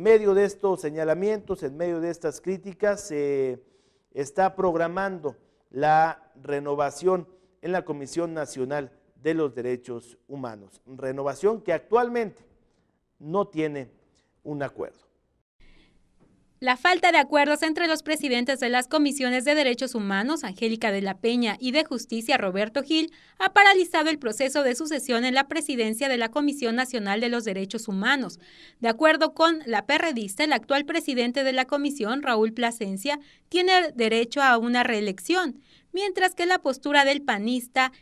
En medio de estos señalamientos, en medio de estas críticas, se está programando la renovación en la Comisión Nacional de los Derechos Humanos. Renovación que actualmente no tiene un acuerdo. La falta de acuerdos entre los presidentes de las comisiones de derechos humanos, Angélica de la Peña, y de justicia, Roberto Gil, ha paralizado el proceso de sucesión en la presidencia de la Comisión Nacional de los Derechos Humanos. De acuerdo con la perredista, el actual presidente de la comisión, Raúl Plasencia, tiene derecho a una reelección, mientras que la postura del panista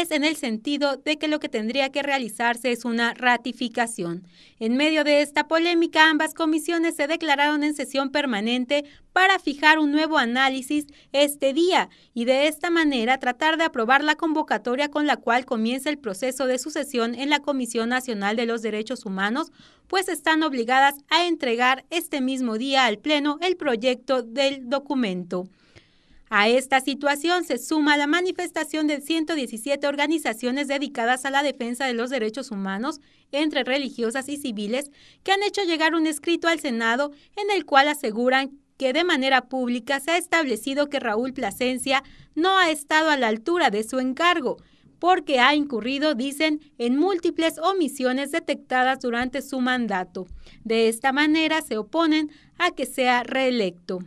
es en el sentido de que lo que tendría que realizarse es una ratificación. En medio de esta polémica, ambas comisiones se declararon en sesión permanente para fijar un nuevo análisis este día y de esta manera tratar de aprobar la convocatoria con la cual comienza el proceso de sucesión en la Comisión Nacional de los Derechos Humanos, pues están obligadas a entregar este mismo día al Pleno el proyecto del documento. A esta situación se suma la manifestación de 117 organizaciones dedicadas a la defensa de los derechos humanos entre religiosas y civiles que han hecho llegar un escrito al Senado en el cual aseguran que de manera pública se ha establecido que Raúl Plasencia no ha estado a la altura de su encargo porque ha incurrido, dicen, en múltiples omisiones detectadas durante su mandato. De esta manera se oponen a que sea reelecto.